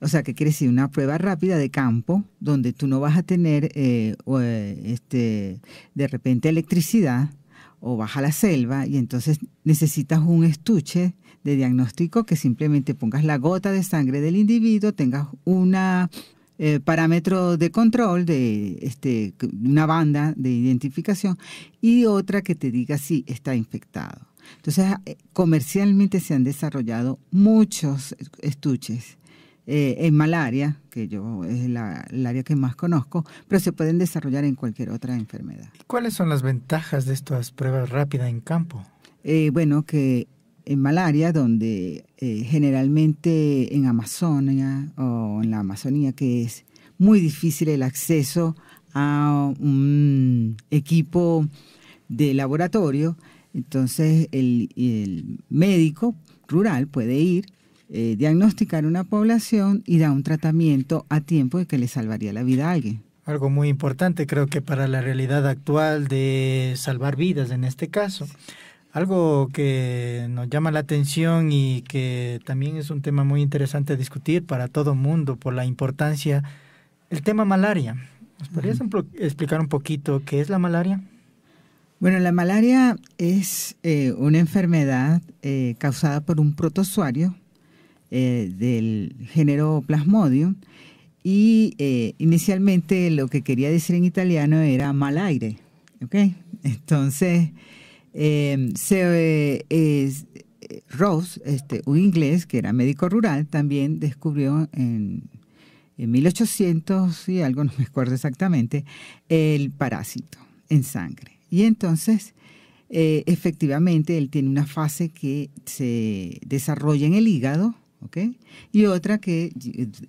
O sea, que quiere decir una prueba rápida de campo, donde tú no vas a tener este, de repente electricidad o baja a la selva y entonces necesitas un estuche de diagnóstico que simplemente pongas la gota de sangre del individuo, tengas una eh, parámetro de control de este, una banda de identificación y otra que te diga si está infectado. Entonces, eh, comercialmente se han desarrollado muchos estuches eh, en malaria, que yo es el área que más conozco, pero se pueden desarrollar en cualquier otra enfermedad. ¿Cuáles son las ventajas de estas pruebas rápidas en campo? bueno, que en malaria, donde eh, generalmente en Amazonia o en la Amazonía, que es muy difícil el acceso a un equipo de laboratorio, entonces el, médico rural puede ir, eh, diagnosticar una población y dar un tratamiento a tiempo de que le salvaría la vida a alguien. Algo muy importante creo que para la realidad actual de salvar vidas en este caso. Algo que nos llama la atención y que también es un tema muy interesante a discutir para todo el mundo por la importancia, el tema malaria. ¿Nos podrías explicar un poquito qué es la malaria? Bueno, la malaria es eh, una enfermedad eh, causada por un protozoario eh, del género Plasmodium y inicialmente lo que quería decir en italiano era mal aire, ¿ok? Entonces Em, eh, eh, Rose, este, un inglés que era médico rural, también descubrió en, 1800 y algo, <laughs> no me acuerdo exactamente, el parásito en sangre. Y entonces, eh, efectivamente, él tiene una fase que se desarrolla en el hígado, ¿ok? Y otra que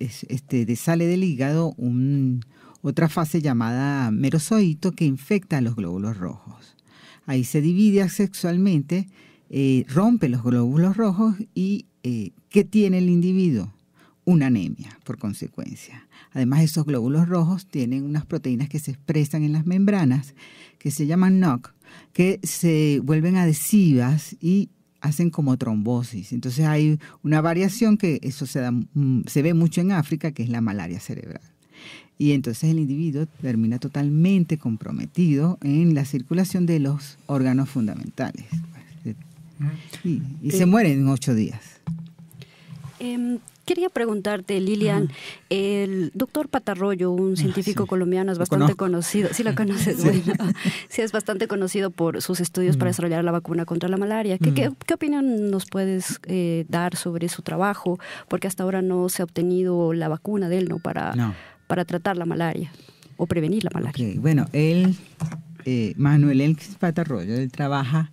este, sale del hígado otra fase llamada merozoito que infecta los glóbulos rojos ahí se divide sexualmente, eh, rompe los glóbulos rojos y eh, ¿qué tiene el individuo? Una anemia, por consecuencia. Además, esos glóbulos rojos tienen unas proteínas que se expresan en las membranas, que se llaman NOC, que se vuelven adhesivas y hacen como trombosis. Entonces hay una variación que eso se, mm, se ve mucho en África, que es la malaria cerebral y entonces el individuo termina totalmente comprometido en la circulación de los órganos fundamentales. Y, se eh, muere en ocho días. Em, quería preguntarte, Lilian, el doctor Patarroyo, un ah, científico colombiano, es bastante conocido, si lo <laughs> conoces, sí. es bastante conocido por sus estudios para mm. desarrollar la vacuna contra la malaria. ¿Qué, mm. opinión nos puedes eh, dar sobre su trabajo? Porque hasta ahora no se ha obtenido la vacuna de él, ¿no? Para, no para tratar la malaria o prevenir la malaria. Bueno, él, eh, Manuel elx Patarroyo, él trabaja,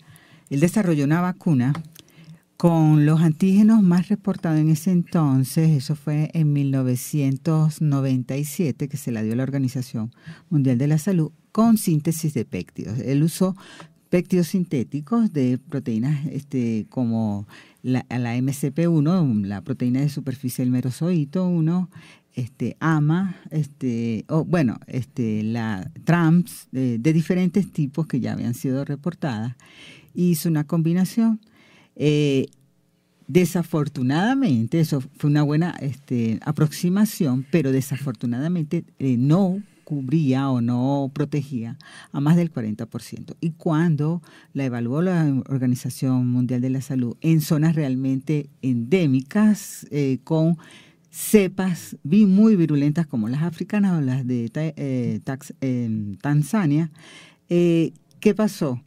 él desarrolló una vacuna con los antígenos más reportados en ese entonces, eso fue en 1997 que se la dio la Organización Mundial de la Salud, con síntesis de péptidos. Él usó péctidos sintéticos de proteínas este, como la, la MCP1, la proteína de superficie del merozoito 1, este, AMA, este, o bueno, este, la TRAMPS eh, de diferentes tipos que ya habían sido reportadas, hizo una combinación. Eh, desafortunadamente, eso fue una buena este, aproximación, pero desafortunadamente eh, no cubría o no protegía a más del 40%. Y cuando la evaluó la Organización Mundial de la Salud en zonas realmente endémicas con cepas vi muy virulentas como las africanas o las de eh, eh, Tanzania. Eh, ¿Qué pasó?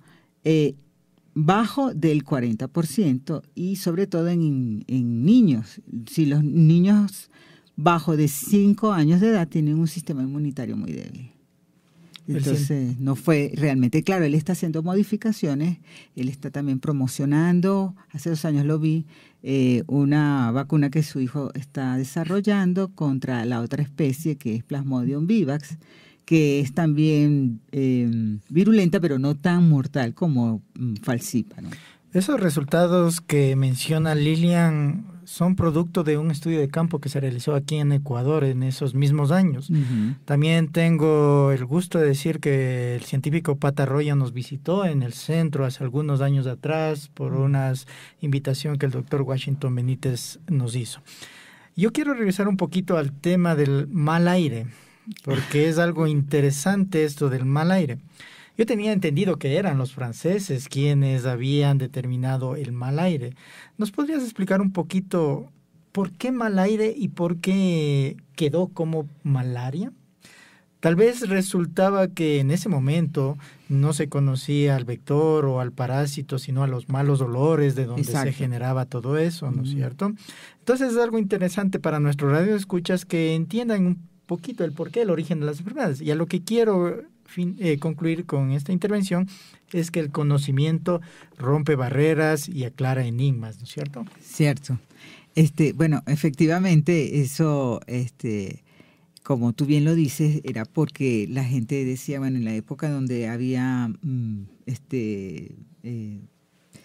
bajo del 40% y sobre todo en, en, niños. Si los niños bajo de 5 años de edad tienen un sistema inmunitario muy débil. Entonces, no fue realmente claro. Él está haciendo modificaciones, él está también promocionando. Hace dos años lo vi eh, una vacuna que su hijo está desarrollando contra la otra especie que es Plasmodium vivax, que es también em, virulenta, pero no tan mortal como mm, falcipa. Esos resultados que menciona Lilian son producto de un estudio de campo que se realizó aquí en Ecuador en esos mismos años. También tengo el gusto de decir que el científico Pata Roya nos visitó en el centro hace algunos años atrás por una invitación que el doctor Washington Benítez nos hizo. Yo quiero regresar un poquito al tema del mal aire, porque es algo interesante esto del mal aire. Yo tenía entendido que eran los franceses quienes habían determinado el mal aire. ¿Nos podrías explicar un poquito por qué mal aire y por qué quedó como malaria? Tal vez resultaba que en ese momento no se conocía al vector o al parásito, sino a los malos dolores de donde se generaba todo eso, ¿no es cierto? Entonces es algo interesante para nuestros radioescuchas que entiendan un poquito el porqué, el origen de las enfermedades. Y a lo que quiero eh, concluir con esta intervención es que el conocimiento rompe barreras y aclara enigmas, ¿no es cierto? Cierto. Este, bueno, efectivamente, eso, este, como tú bien lo dices, era porque la gente decía, bueno, en la época donde había mm, este, eh,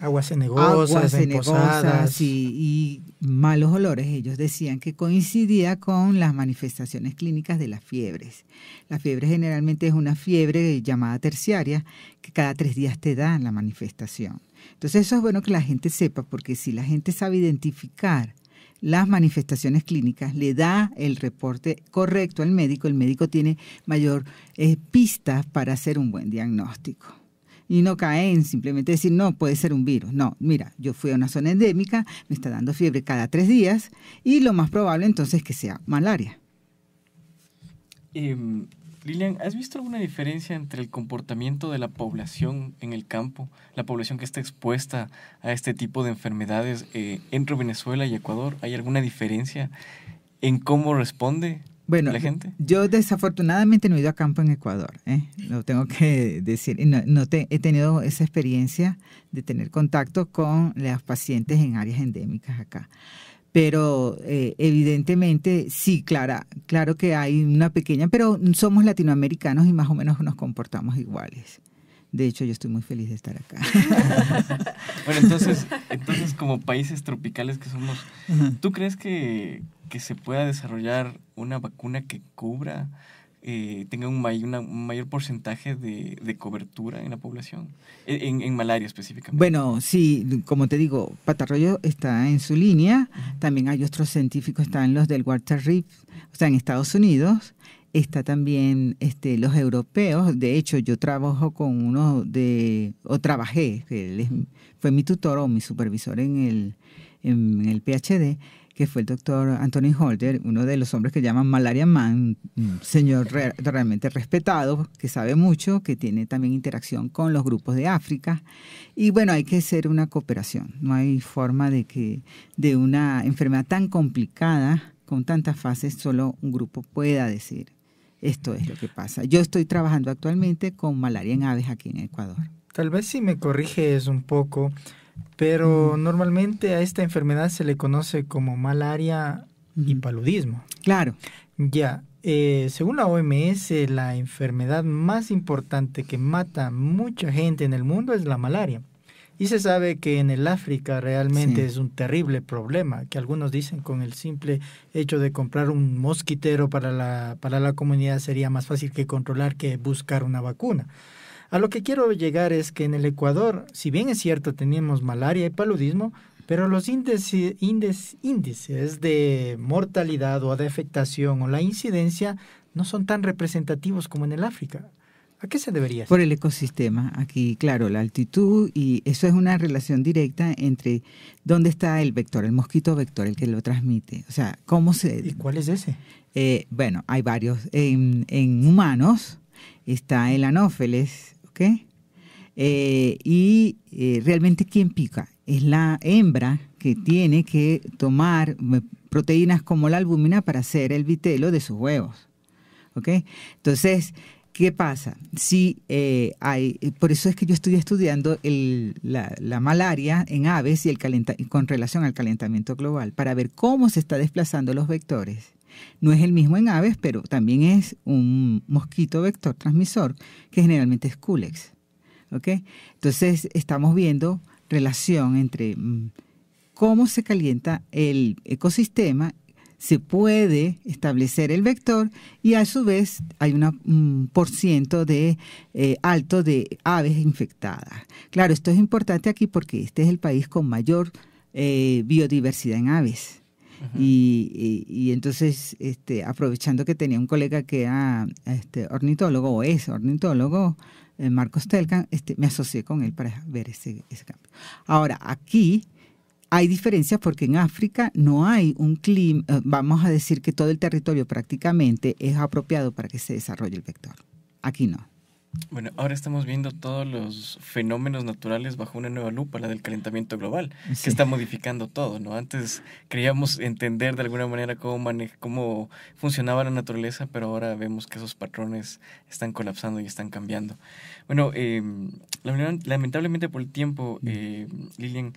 Aguas cenegosas, y, y, malos olores. Ellos decían que coincidía con las manifestaciones clínicas de las fiebres. La fiebre generalmente es una fiebre llamada terciaria que cada tres días te dan la manifestación. Entonces eso es bueno que la gente sepa porque si la gente sabe identificar las manifestaciones clínicas, le da el reporte correcto al médico, el médico tiene mayor eh, pista para hacer un buen diagnóstico y no cae en simplemente decir, no, puede ser un virus. No, mira, yo fui a una zona endémica, me está dando fiebre cada tres días y lo más probable entonces es que sea malaria. Em, Lilian, ¿has visto alguna diferencia entre el comportamiento de la población en el campo, la población que está expuesta a este tipo de enfermedades eh, entre Venezuela y Ecuador? ¿Hay alguna diferencia en cómo responde bueno, yo desafortunadamente no he ido a campo en Ecuador, ¿eh? lo tengo que decir. No, he tenido esa experiencia de tener contacto con las pacientes en áreas endémicas acá. Pero eh, evidentemente, sí, Clara, claro que hay una pequeña, pero somos latinoamericanos y más o menos nos comportamos iguales. De hecho, yo estoy muy feliz de estar acá. <laughs> bueno, entonces, <laughs> entonces como países tropicales que somos, ¿tú crees que, que se pueda desarrollar una vacuna que cubra, eh, tenga un, mayor porcentaje de, cobertura en la población, en, malaria específicamente? Bueno, sí, como te digo, Patarroyo está en su línea, también hay otros científicos, están los del Walter Reed, o sea, en Estados Unidos, está también este, los europeos. De hecho, yo trabajo con uno de, o trabajé, que fue mi tutor o mi supervisor en el, en el PhD, que fue el doctor Anthony Holder, uno de los hombres que llaman Malaria Man, un señor realmente respetado, que sabe mucho, que tiene también interacción con los grupos de África. Y bueno, hay que hacer una cooperación. No hay forma de que de una enfermedad tan complicada, con tantas fases, solo un grupo pueda decir esto es lo que pasa. Yo estoy trabajando actualmente con malaria en aves aquí en Ecuador. Tal vez si me corriges un poco, pero normalmente a esta enfermedad se le conoce como malaria y paludismo. Claro. Ya, eh, según la OMS, la enfermedad más importante que mata mucha gente en el mundo es la malaria. Y se sabe que en el África realmente es un terrible problema, que algunos dicen con el simple hecho de comprar un mosquitero para la, para la comunidad sería más fácil que controlar que buscar una vacuna. A lo que quiero llegar es que en el Ecuador, si bien es cierto, tenemos malaria y paludismo, pero los índices de mortalidad o de afectación o la incidencia no son tan representativos como en el África. ¿Por qué se debería? Por el ecosistema. Aquí, claro, la altitud y eso es una relación directa entre dónde está el vector, el mosquito vector, el que lo transmite. O sea, cómo se... ¿Y cuál es ese? Eh, bueno, hay varios. En, humanos está el anófeles, ¿ok? Eh, y eh, realmente quién pica es la hembra que tiene que tomar proteínas como la albúmina para hacer el vitelo de sus huevos. ¿ok? Entonces, ¿Qué pasa? Si eh, hay, eh, por eso es que yo estoy estudiando la, malaria en aves y el con relación al calentamiento global, para ver cómo se está desplazando los vectores. No es el mismo en aves, pero también es un mosquito vector transmisor, que generalmente es Culex. Entonces estamos viendo relación entre mm, cómo se calienta el ecosistema se puede establecer el vector y a su vez hay un por ciento de eh, alto de aves infectadas. Claro, esto es importante aquí porque este es el país con mayor eh, biodiversidad en aves. Y, entonces, este, aprovechando que tenía un colega que era este, ornitólogo, o es ornitólogo, eh, Marcos Telcan, este, me asocié con él para ver ese cambio. Ahora, aquí hay diferencias porque en África no hay un clima, eh, vamos a decir que todo el territorio prácticamente es apropiado para que se desarrolle el vector. Aquí no. Bueno, ahora estamos viendo todos los fenómenos naturales bajo una nueva lupa, la del calentamiento global, que está modificando todo, ¿no? Antes creíamos entender de alguna manera cómo, cómo funcionaba la naturaleza, pero ahora vemos que esos patrones están colapsando y están cambiando. Bueno, em, lamentablemente por el tiempo, mm. eh, Lilian,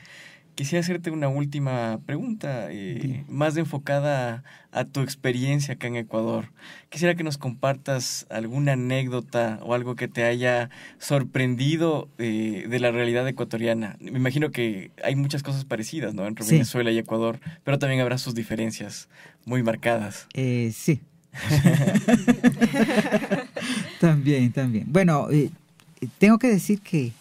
Quisiera hacerte una última pregunta, eh, más enfocada a, tu experiencia acá en Ecuador. Quisiera que nos compartas alguna anécdota o algo que te haya sorprendido eh, de la realidad ecuatoriana. Me imagino que hay muchas cosas parecidas, ¿no? Entre Venezuela y Ecuador, pero también habrá sus diferencias muy marcadas. Eh, sí. <laughs> <laughs> también, también. Bueno, tengo que decir que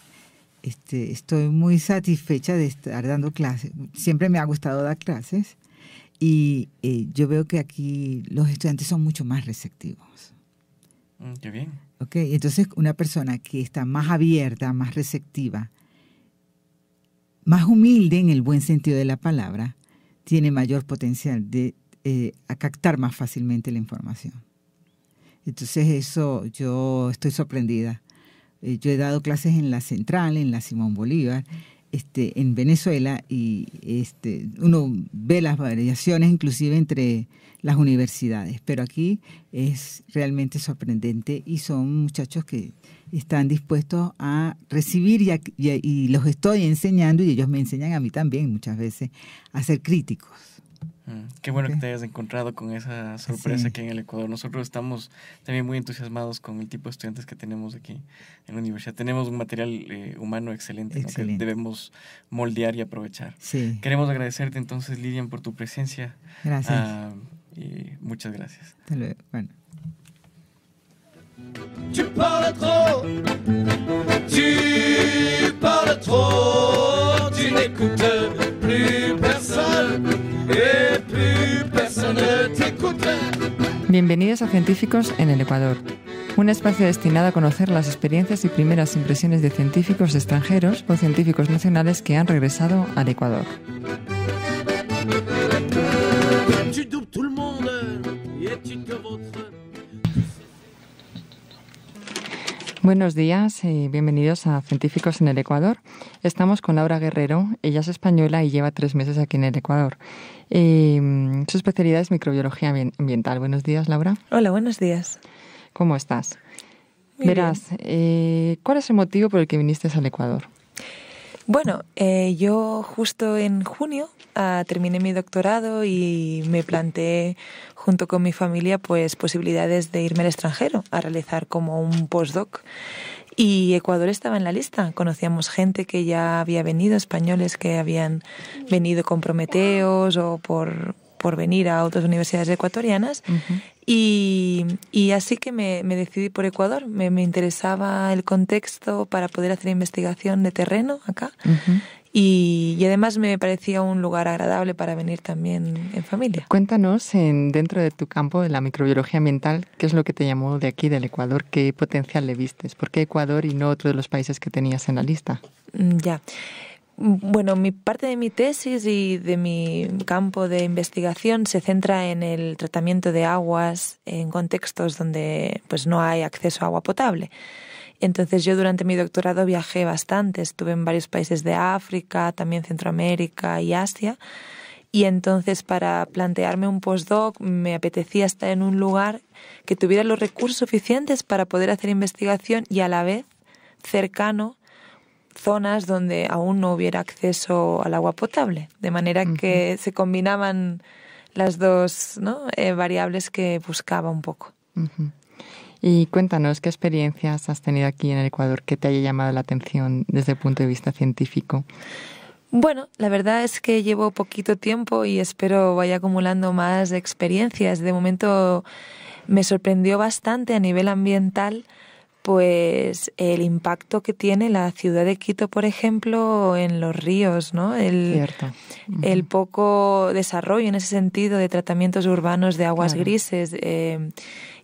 este, estoy muy satisfecha de estar dando clases. Siempre me ha gustado dar clases y eh, yo veo que aquí los estudiantes son mucho más receptivos. Mm, bien. entonces una persona que está más abierta, más receptiva, más humilde en el buen sentido de la palabra, tiene mayor potencial de eh, captar más fácilmente la información. Entonces eso yo estoy sorprendida eh, yo he dado clases en la Central, en la Simón Bolívar, este, en Venezuela, y este, uno ve las variaciones inclusive entre las universidades, pero aquí es realmente sorprendente y son muchachos que están dispuestos a recibir y los estoy enseñando y ellos me enseñan a mí también muchas veces a ser críticos Mm, qué bueno que te hayas encontrado con esa sorpresa aquí en el Ecuador. Nosotros estamos también muy entusiasmados con el tipo de estudiantes que tenemos aquí en la universidad. Tenemos un material eh, humano excelente, que debemos moldear y aprovechar. Queremos agradecerte entonces, Lidian, por tu presencia. Gracias. Ah, y muchas gracias. Hasta luego. Bueno. Bienvenidos a Científicos en el Ecuador, un espacio destinado a conocer las experiencias y primeras impresiones de científicos extranjeros o científicos nacionales que han regresado al Ecuador. Buenos días y eh, bienvenidos a Científicos en el Ecuador. Estamos con Laura Guerrero. Ella es española y lleva tres meses aquí en el Ecuador. Eh, su especialidad es microbiología ambiental. Buenos días, Laura. Hola, buenos días. ¿Cómo estás? Verás, eh, ¿cuál es el motivo por el que viniste al Ecuador? Bueno, eh, yo justo en junio ah, terminé mi doctorado y me planteé junto con mi familia pues posibilidades de irme al extranjero a realizar como un postdoc. Y Ecuador estaba en la lista. Conocíamos gente que ya había venido, españoles que habían venido con Prometeos o por por venir a otras universidades ecuatorianas. y, así que me, decidí por Ecuador. Me, interesaba el contexto para poder hacer investigación de terreno acá. Y, y, además me parecía un lugar agradable para venir también en familia. Cuéntanos, en, dentro de tu campo de la microbiología ambiental, ¿qué es lo que te llamó de aquí, del Ecuador? ¿Qué potencial le vistes? ¿Por qué Ecuador y no otro de los países que tenías en la lista? Mm, ya. Bueno, mi parte de mi tesis y de mi campo de investigación se centra en el tratamiento de aguas en contextos donde pues no hay acceso a agua potable. Entonces yo durante mi doctorado viajé bastante, estuve en varios países de África, también Centroamérica y Asia. Y entonces para plantearme un postdoc me apetecía estar en un lugar que tuviera los recursos suficientes para poder hacer investigación y a la vez cercano zonas donde aún no hubiera acceso al agua potable, de manera que se combinaban las dos eh, variables que buscaba un poco. Y cuéntanos qué experiencias has tenido aquí en el Ecuador que te haya llamado la atención desde el punto de vista científico. Bueno, la verdad es que llevo poquito tiempo y espero vaya acumulando más experiencias. De momento me sorprendió bastante a nivel ambiental pues el impacto que tiene la ciudad de Quito, por ejemplo, en los ríos, ¿no? El, poco desarrollo en ese sentido de tratamientos urbanos de aguas grises eh,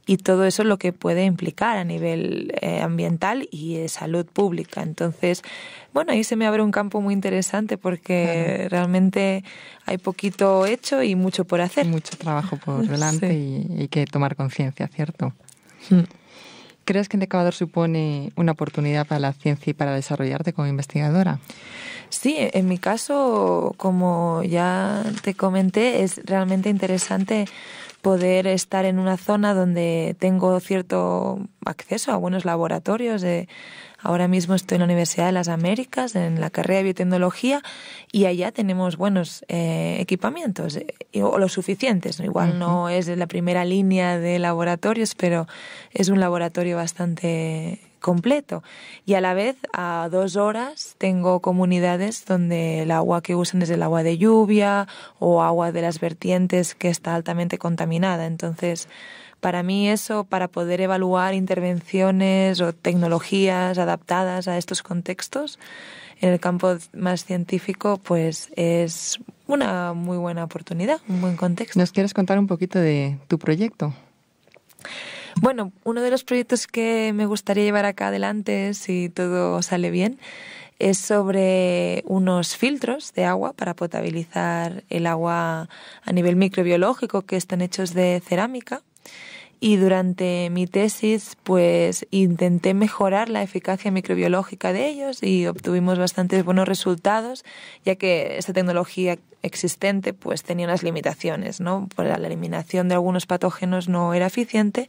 y todo eso es lo que puede implicar a nivel eh, ambiental y de salud pública. Entonces, bueno, ahí se me abre un campo muy interesante porque realmente hay poquito hecho y mucho por hacer. Mucho trabajo por <laughs> delante y, que tomar conciencia, ¿cierto? Mm. ¿Crees que se supone una oportunidad para la ciencia y para desarrollarte como investigadora? Sí, en mi caso, como ya te comenté, es realmente interesante poder estar en una zona donde tengo cierto acceso a buenos laboratorios, de, Ahora mismo estoy en la Universidad de las Américas, en la carrera de biotecnología, y allá tenemos buenos eh, equipamientos, eh, o lo suficientes. Igual no es la primera línea de laboratorios, pero es un laboratorio bastante completo. Y a la vez, a dos horas, tengo comunidades donde el agua que usan es el agua de lluvia o agua de las vertientes que está altamente contaminada. Entonces, para mí eso, para poder evaluar intervenciones o tecnologías adaptadas a estos contextos en el campo más científico, pues es una muy buena oportunidad, un buen contexto. ¿Nos quieres contar un poquito de tu proyecto? Bueno, uno de los proyectos que me gustaría llevar acá adelante, si todo sale bien, es sobre unos filtros de agua para potabilizar el agua a nivel microbiológico que están hechos de cerámica y durante mi tesis pues intenté mejorar la eficacia microbiológica de ellos y obtuvimos bastantes buenos resultados ya que esta tecnología existente pues tenía unas limitaciones, ¿no? la eliminación de algunos patógenos no era eficiente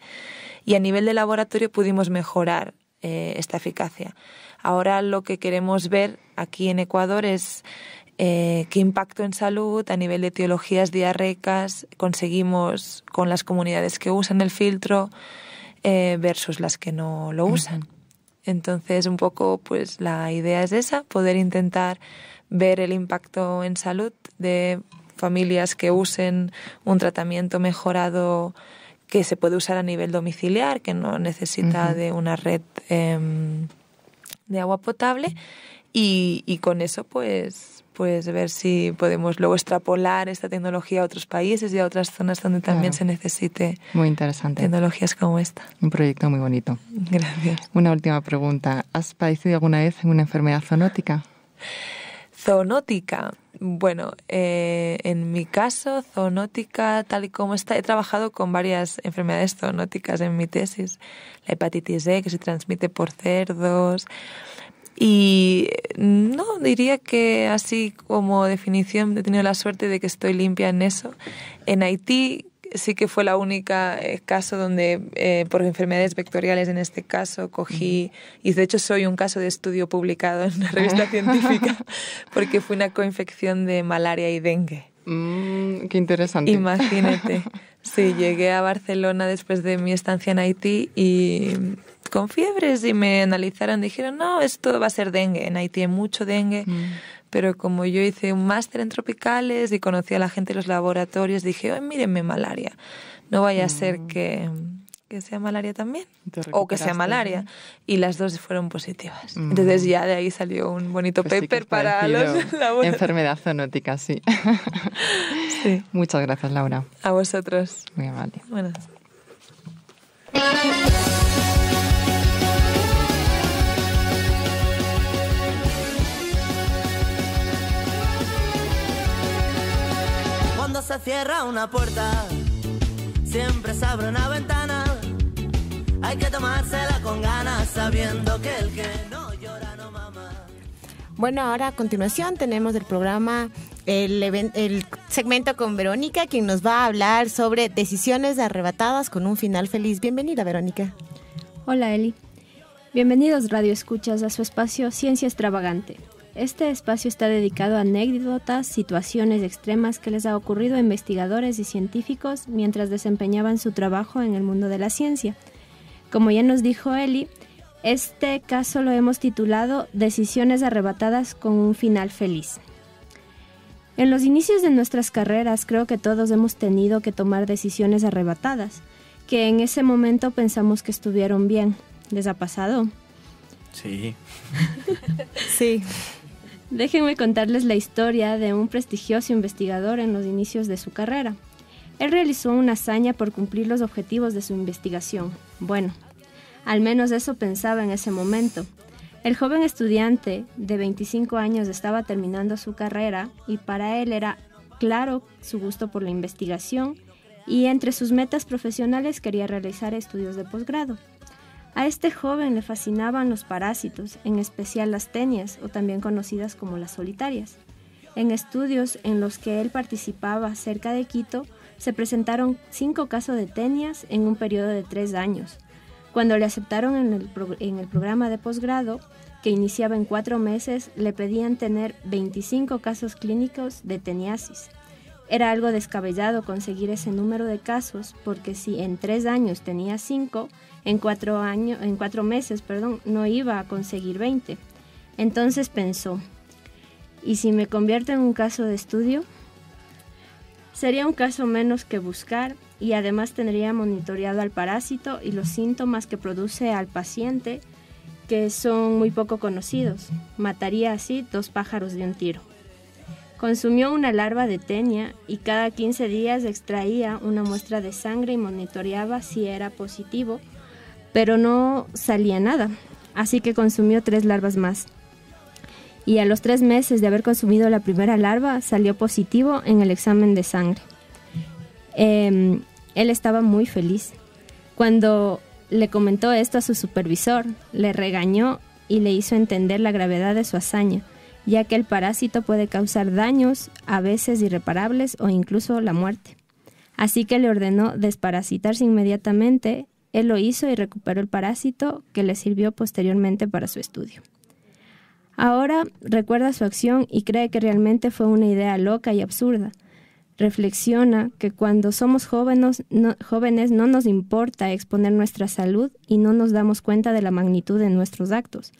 y a nivel de laboratorio pudimos mejorar eh, esta eficacia. Ahora lo que queremos ver aquí en Ecuador es eh, qué impacto en salud a nivel de etiologías diarrecas conseguimos con las comunidades que usan el filtro eh, versus las que no lo usan. Entonces, un poco, pues la idea es esa, poder intentar ver el impacto en salud de familias que usen un tratamiento mejorado que se puede usar a nivel domiciliar, que no necesita de una red em, de agua potable y con eso, pues pues ver si podemos luego extrapolar esta tecnología a otros países y a otras zonas donde también se necesite muy interesante. tecnologías como esta. Un proyecto muy bonito. Gracias. Una última pregunta. ¿Has padecido alguna vez una enfermedad zoonótica? Zoonótica. Bueno, eh, en mi caso, zoonótica, tal y como está, he trabajado con varias enfermedades zoonóticas en mi tesis. La hepatitis E, que se transmite por cerdos, y no, diría que así como definición he tenido la suerte de que estoy limpia en eso. En Haití sí que fue la única eh, caso donde eh, por enfermedades vectoriales en este caso cogí y de hecho soy un caso de estudio publicado en una revista <laughs> científica porque fue una coinfección de malaria y dengue. Mm, qué interesante. Imagínate. <laughs> Sí, llegué a Barcelona después de mi estancia en Haití y con fiebres y me analizaron, dijeron, no, esto va a ser dengue, en Haití hay mucho dengue, mm. pero como yo hice un máster en tropicales y conocí a la gente de los laboratorios, dije, oye, mírenme malaria, no vaya a ser mm. que, que sea malaria también o que sea malaria y las dos fueron positivas. Mm. Entonces ya de ahí salió un bonito pues paper para los <laughs> laboratorios. Enfermedad zoonótica, sí. <laughs> sí. Muchas gracias, Laura. A vosotros. Muy amable. Buenas. cierra una puerta, siempre se abre una ventana. Hay que tomársela con ganas, sabiendo que el que no llora no mama. Bueno, ahora a continuación tenemos el programa, el, el segmento con Verónica, quien nos va a hablar sobre decisiones arrebatadas con un final feliz. Bienvenida, Verónica. Hola, Eli. Bienvenidos, Radio Escuchas, a su espacio Ciencia Extravagante este espacio está dedicado a anécdotas, situaciones extremas que les ha ocurrido a investigadores y científicos mientras desempeñaban su trabajo en el mundo de la ciencia. Como ya nos dijo Eli, este caso lo hemos titulado Decisiones arrebatadas con un final feliz. En los inicios de nuestras carreras creo que todos hemos tenido que tomar decisiones arrebatadas, que en ese momento pensamos que estuvieron bien. ¿Les ha pasado? Sí. sí. Déjenme contarles la historia de un prestigioso investigador en los inicios de su carrera. Él realizó una hazaña por cumplir los objetivos de su investigación. Bueno, al menos eso pensaba en ese momento. El joven estudiante de 25 años estaba terminando su carrera y para él era claro su gusto por la investigación y entre sus metas profesionales quería realizar estudios de posgrado. A este joven le fascinaban los parásitos, en especial las tenias o también conocidas como las solitarias. En estudios en los que él participaba cerca de Quito, se presentaron cinco casos de tenias en un periodo de tres años. Cuando le aceptaron en el, programa de posgrado, que iniciaba en cuatro meses, le pedían tener 25 casos clínicos de teniasis. Era algo descabellado conseguir ese número de casos, porque si en tres años tenía cinco, en cuatro, años, en cuatro meses perdón, no iba a conseguir 20. Entonces pensó, ¿y si me convierto en un caso de estudio? Sería un caso menos que buscar y además tendría monitoreado al parásito y los síntomas que produce al paciente, que son muy poco conocidos. Mataría así dos pájaros de un tiro. Consumió una larva de tenia y cada 15 días extraía una muestra de sangre y monitoreaba si era positivo, pero no salía nada, así que consumió tres larvas más. Y a los tres meses de haber consumido la primera larva, salió positivo en el examen de sangre. Em, él estaba muy feliz. Cuando le comentó esto a su supervisor, le regañó y le hizo entender la gravedad de su hazaña ya que el parásito puede causar daños, a veces irreparables o incluso la muerte. Así que le ordenó desparasitarse inmediatamente, él lo hizo y recuperó el parásito que le sirvió posteriormente para su estudio. Ahora recuerda su acción y cree que realmente fue una idea loca y absurda. Reflexiona que cuando somos jóvenes no, jóvenes no nos importa exponer nuestra salud y no nos damos cuenta de la magnitud de nuestros actos.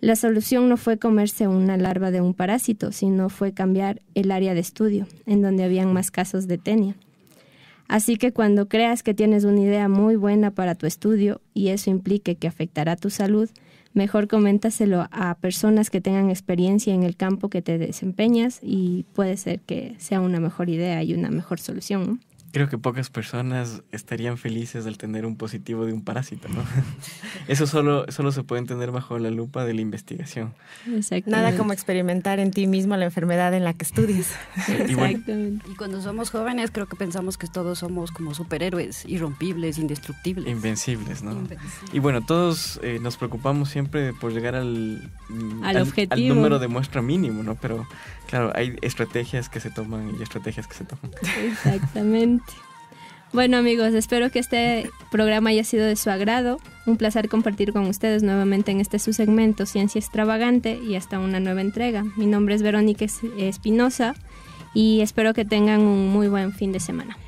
La solución no fue comerse una larva de un parásito, sino fue cambiar el área de estudio, en donde habían más casos de tenia. Así que cuando creas que tienes una idea muy buena para tu estudio y eso implique que afectará tu salud, mejor coméntaselo a personas que tengan experiencia en el campo que te desempeñas y puede ser que sea una mejor idea y una mejor solución. Creo que pocas personas estarían felices al tener un positivo de un parásito, ¿no? <laughs> Eso solo, solo se puede entender bajo la lupa de la investigación. Nada como experimentar en ti mismo la enfermedad en la que estudias. <laughs> Exactamente. Y cuando somos jóvenes creo que pensamos que todos somos como superhéroes, irrompibles, indestructibles. Invencibles, ¿no? Y bueno, todos eh, nos preocupamos siempre por llegar al, al, al número de muestra mínimo, ¿no? Pero claro, hay estrategias que se toman y estrategias que se toman. Exactamente. Bueno amigos, espero que este programa haya sido de su agrado. Un placer compartir con ustedes nuevamente en este su segmento Ciencia Extravagante y hasta una nueva entrega. Mi nombre es Verónica Espinosa y espero que tengan un muy buen fin de semana.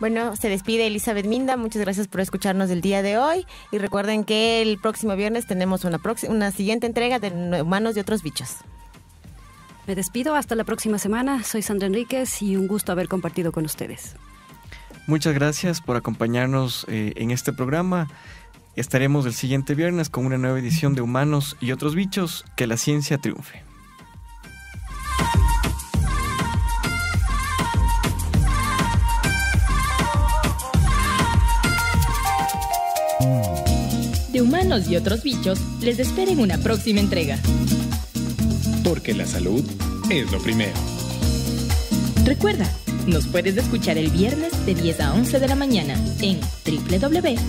Bueno, se despide Elizabeth Minda. Muchas gracias por escucharnos el día de hoy. Y recuerden que el próximo viernes tenemos una, una siguiente entrega de Manos y otros bichos. Me despido hasta la próxima semana. Soy Sandra Enríquez y un gusto haber compartido con ustedes. Muchas gracias por acompañarnos eh, en este programa. Estaremos el siguiente viernes con una nueva edición de Humanos y otros bichos. Que la ciencia triunfe. De Humanos y otros bichos les espera una próxima entrega. Porque la salud es lo primero. Recuerda nos puedes escuchar el viernes de 10 a 11 de la mañana en www.uce.edu.es.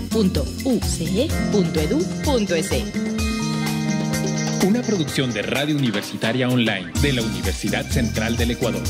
Una producción de Radio Universitaria Online de la Universidad Central del Ecuador.